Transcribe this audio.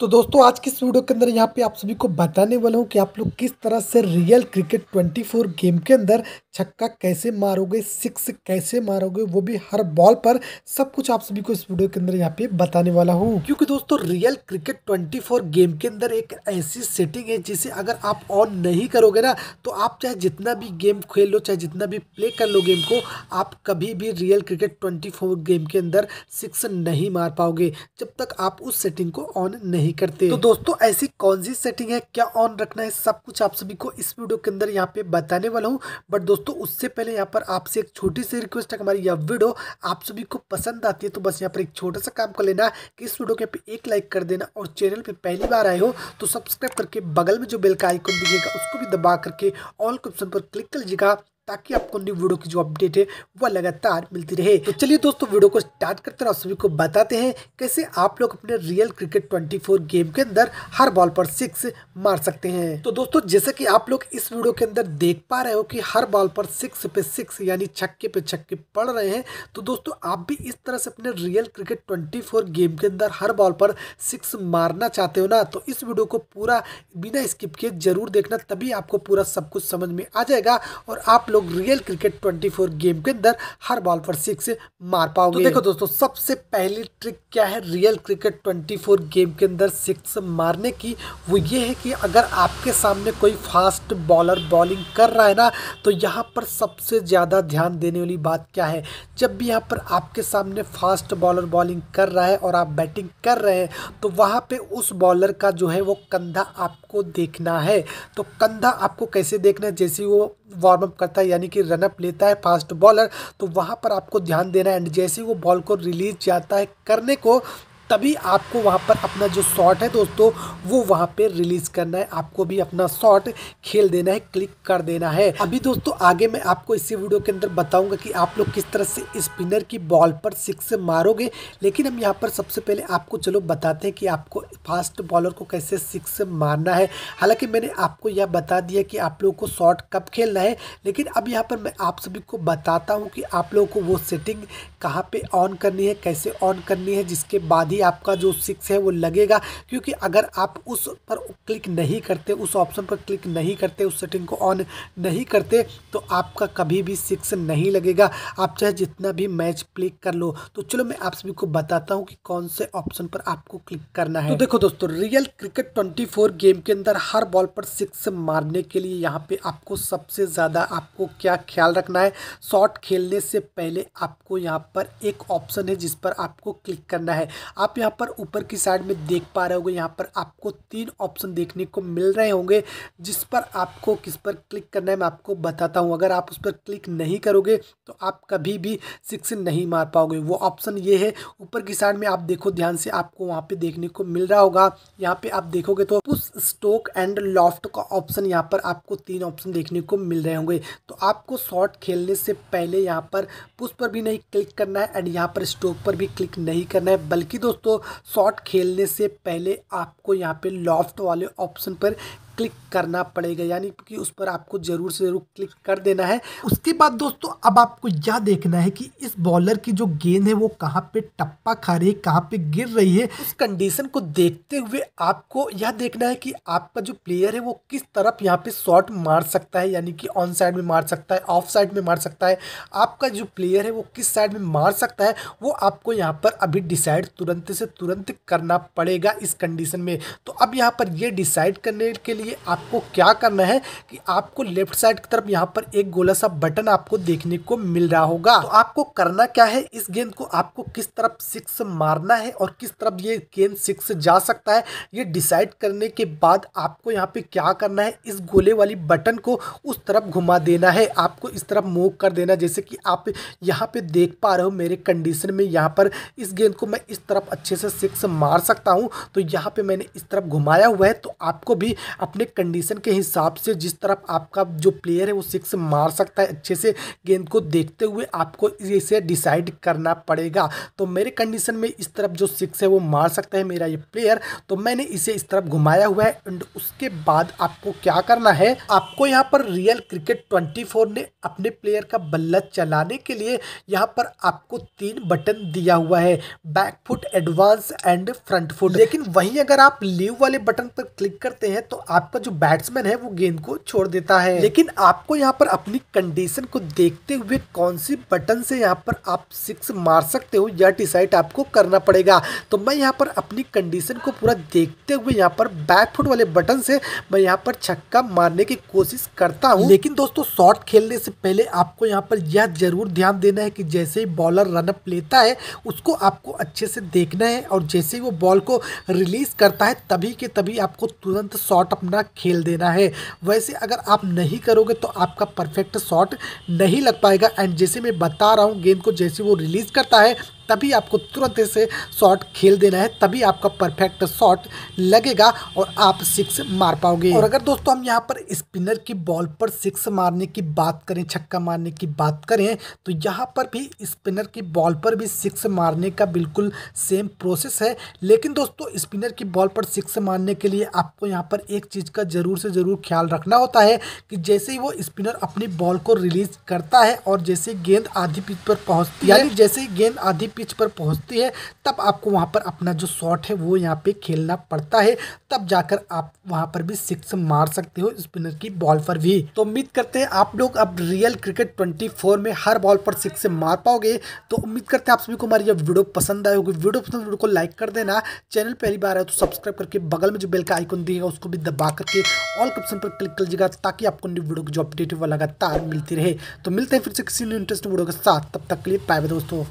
तो दोस्तों आज की इस वीडियो के अंदर यहाँ पे आप सभी को बताने वाला हूँ कि आप लोग किस तरह से रियल क्रिकेट 24 गेम के अंदर छक्का कैसे मारोगे सिक्स कैसे मारोगे वो भी हर बॉल पर सब कुछ आप सभी को इस वीडियो के अंदर यहाँ पे बताने वाला हूँ क्योंकि दोस्तों रियल क्रिकेट 24 गेम के अंदर एक ऐसी सेटिंग है जिसे अगर आप ऑन नहीं करोगे ना तो आप चाहे जितना भी गेम खेल लो चाहे जितना भी प्ले कर लो गेम को आप कभी भी रियल क्रिकेट ट्वेंटी गेम के अंदर सिक्स नहीं मार पाओगे जब तक आप उस सेटिंग को ऑन नहीं नहीं करते तो दोस्तों ऐसी कौन सी सेटिंग है क्या ऑन रखना है सब कुछ आप सभी को इस वीडियो के अंदर यहाँ पे बताने वाला हूँ बट दोस्तों उससे पहले यहाँ पर आपसे एक छोटी सी रिक्वेस्ट है हमारी यह वीडियो आप सभी को पसंद आती है तो बस यहाँ पर एक छोटा सा काम कर लेना कि इस वीडियो के पे एक लाइक कर देना और चैनल पर पहली बार आए हो तो सब्सक्राइब करके बगल में जो बेल का आइकन दिखेगा उसको भी दबा करके ऑल ऑप्शन पर क्लिक कर लीजिएगा ताकि आपको न्यू वीडियो की जो अपडेट है वह लगातार मिलती रहे तो चलिए दोस्तों वीडियो को स्टार्ट करते हैं और सभी को बताते हैं कैसे आप लोग अपने रियल क्रिकेट 24 गेम के अंदर हर बॉल पर सिक्स मार सकते हैं तो दोस्तों जैसे कि आप लोग इस वीडियो के अंदर देख पा रहे हो कि हर बॉल पर सिक्स पे सिक्स यानी छक्के पे छक्के पड़ रहे हैं तो दोस्तों आप भी इस तरह से अपने रियल क्रिकेट ट्वेंटी गेम के अंदर हर बॉल पर सिक्स मारना चाहते हो ना तो इस वीडियो को पूरा बिना स्किप किए जरूर देखना तभी आपको पूरा सब कुछ समझ में आ जाएगा और आप लोग लोग रियल क्रिकेट 24 गेम के अंदर हर बॉल पर सिक्स मार पाओगे तो देखो दोस्तों सबसे पहली ट्रिक क्या है रियल क्रिकेट 24 गेम के अंदर सिक्स मारने की वो ये है कि अगर आपके सामने कोई फास्ट बॉलर बॉलिंग कर रहा है ना तो यहाँ पर सबसे ज़्यादा ध्यान देने वाली बात क्या है जब भी यहाँ पर आपके सामने फास्ट बॉलर बॉलिंग कर रहा है और आप बैटिंग कर रहे हैं तो वहाँ पर उस बॉलर का जो है वो कंधा आपको देखना है तो कंधा आपको कैसे देखना है जैसे वो वार्म अप करता है यानी कि रनअप लेता है फास्ट बॉलर तो वहाँ पर आपको ध्यान देना है एंड जैसे वो बॉल को रिलीज जाता है करने को तभी आपको वहाँ पर अपना जो शॉट है दोस्तों वो वहाँ पे रिलीज़ करना है आपको भी अपना शॉट खेल देना है क्लिक कर देना है अभी दोस्तों आगे मैं आपको इसी वीडियो के अंदर बताऊंगा कि आप लोग किस तरह से स्पिनर की बॉल पर सिक्स मारोगे लेकिन हम यहाँ पर सबसे पहले आपको चलो बताते हैं कि आपको फास्ट बॉलर को कैसे सिक्स मारना है हालांकि मैंने आपको यह बता दिया कि आप लोगों को शॉट कब खेलना है लेकिन अब यहाँ पर मैं आप सभी को बताता हूँ कि आप लोगों को वो सेटिंग कहाँ पर ऑन करनी है कैसे ऑन करनी है जिसके बाद ही ही आपका जो सिक्स है वो लगेगा क्योंकि अगर आप उस पर क्लिक नहीं करते उस ऑप्शन पर क्लिक नहीं करते उस सेटिंग को ऑन नहीं करते तो आपका कभी भी सिक्स नहीं लगेगा आप चाहे जितना भी मैच क्लिक कर लो तो चलो मैं आप सभी को बताता हूँ कि कौन से ऑप्शन पर आपको क्लिक करना है तो देखो दोस्तों रियल क्रिकेट ट्वेंटी गेम के अंदर हर बॉल पर सिक्स मारने के लिए यहाँ पर आपको सबसे ज़्यादा आपको क्या ख्याल रखना है शॉट खेलने से पहले आपको यहाँ पर एक ऑप्शन है जिस पर आपको क्लिक करना है आप आप यहाँ पर ऊपर की साइड में देख पा रहे होंगे यहाँ पर आपको तीन ऑप्शन देखने को मिल रहे होंगे जिस पर आपको किस पर क्लिक करना है मैं आपको बताता हूँ अगर आप उस पर क्लिक नहीं करोगे तो आप कभी भी सिक्स नहीं मार पाओगे वो ऑप्शन ये है ऊपर की साइड में आप देखो ध्यान से आपको वहाँ पर देखने को मिल रहा होगा यहाँ पर आप देखोगे तो उस स्टोक एंड लॉफ्ट का ऑप्शन यहाँ पर आपको तीन ऑप्शन देखने को मिल रहे होंगे तो आपको शॉर्ट खेलने से पहले यहाँ पर पुश पर भी नहीं क्लिक करना है एंड यहाँ पर स्टोक पर भी क्लिक नहीं करना है बल्कि दोस्तों दोस्तों शॉट खेलने से पहले आपको यहाँ पे लॉफ्ट वाले ऑप्शन पर क्लिक करना पड़ेगा यानी कि उस पर आपको ज़रूर से ज़रूर क्लिक कर देना है उसके बाद दोस्तों अब आपको यह देखना है कि इस बॉलर की जो गेंद है वो कहाँ पे टप्पा खा रही है कहाँ पे गिर रही है उस कंडीशन को देखते हुए आपको यह देखना है कि आपका जो प्लेयर है वो किस तरफ यहाँ पे शॉट मार सकता है यानी कि ऑन साइड में मार सकता है ऑफ साइड में मार सकता है आपका जो प्लेयर है वो किस साइड में मार सकता है वो आपको यहाँ पर अभी डिसाइड तुरंत से तुरंत करना पड़ेगा इस कंडीशन में तो अब यहाँ पर यह डिसाइड करने के लिए लिए आपको क्या करना है कि आपको लेफ्ट साइड की तरफ यहाँ पर एक गोला सा बटन आपको देखने को मिल रहा होगा तो आपको करना क्या है इस गेंद को आपको किस तरफ सिक्स मारना है और किस तरफ ये गेंद सिक्स जा सकता है ये डिसाइड करने के बाद आपको यहाँ पे क्या करना है इस गोले वाली बटन को उस तरफ घुमा देना है आपको इस तरफ मूव कर देना जैसे कि आप यहाँ पे देख पा रहे हो मेरे कंडीशन में यहाँ पर इस गेंद को मैं इस तरफ अच्छे से सिक्स मार सकता हूँ तो यहाँ पे मैंने इस तरफ घुमाया हुआ है तो आपको भी अपने अपने कंडीशन के हिसाब से जिस तरफ आपका जो प्लेयर है वो सिक्स मार सकता है अच्छे से गेंद को देखते हुए आपको इसे डिसाइड करना पड़ेगा तो मेरे कंडीशन में इस तरफ जो सिक्स है वो मार सकता है मेरा ये प्लेयर तो मैंने इसे इस तरफ घुमाया हुआ है एंड उसके बाद आपको क्या करना है आपको यहाँ पर रियल क्रिकेट ट्वेंटी ने अपने प्लेयर का बल्ला चलाने के लिए यहाँ पर आपको तीन बटन दिया हुआ है back foot advance and front foot लेकिन वहीं अगर आप लीव वाले बटन पर क्लिक करते हैं तो आप आपका जो बैट्समैन है वो गेंद को छोड़ देता है लेकिन आपको यहाँ पर अपनी कंडीशन को देखते हुए कौन सी बटन से यहाँ पर आप सिक्स मार सकते हो यह डिसाइड आपको करना पड़ेगा तो मैं यहाँ पर अपनी कंडीशन को पूरा देखते हुए यहाँ पर बैक फुट वाले बटन से मैं यहाँ पर छक्का मारने की कोशिश करता हूँ लेकिन दोस्तों शॉर्ट खेलने से पहले आपको यहाँ पर यह जरूर ध्यान देना है कि जैसे ही बॉलर रनअप लेता है उसको आपको अच्छे से देखना है और जैसे ही वो बॉल को रिलीज करता है तभी के तभी आपको तुरंत शॉर्ट अपना अपना खेल देना है वैसे अगर आप नहीं करोगे तो आपका परफेक्ट शॉट नहीं लग पाएगा एंड जैसे मैं बता रहा हूँ गेंद को जैसे वो रिलीज़ करता है तभी आपको तुरंत से शॉट खेल देना है तभी आपका परफेक्ट शॉट लगेगा और आप सिक्स मार पाओगे और अगर दोस्तों हम यहाँ पर स्पिनर की बॉल पर सिक्स मारने की बात करें छक्का मारने की बात करें तो यहाँ पर भी स्पिनर की बॉल पर भी सिक्स मारने का बिल्कुल सेम प्रोसेस है लेकिन दोस्तों स्पिनर की बॉल पर सिक्स मारने के लिए आपको यहाँ पर एक चीज़ का ज़रूर से ज़रूर ख्याल रखना होता है कि जैसे ही वो स्पिनर अपनी बॉल को रिलीज करता है और जैसे गेंद आधी पिच पर पहुँचती है जैसे ही गेंद आधी पिच पर पहुंचती है तब आपको वहां पर अपना जो शॉट है वो यहां पे खेलना पड़ता है तब जाकर आप वहां पर भी सिक्स मार सकते हो स्पिनर की बॉल पर भी तो उम्मीद करते हैं आप लोग अब रियल क्रिकेट ट्वेंटी में हर बॉल पर सिक्स मार पाओगे तो उम्मीद करते हैं आप सभी को हमारी यह वीडियो पसंद आए होगी वीडियो पसंद वीडियो को लाइक कर देना चैनल पहली बार है तो सब्सक्राइब करके बगल में जो बेल का आइकन दिएगा उसको भी दबा करके ऑल ऑप्शन पर क्लिक कर लीजिएगा ताकि आपको न्यू वीडियो की जो अपडेट है वो लगातार मिलती रहे तो मिलते हैं फिर से किसी न्यू इंटरेस्ट वीडियो के साथ तब तक के लिए पाए दोस्तों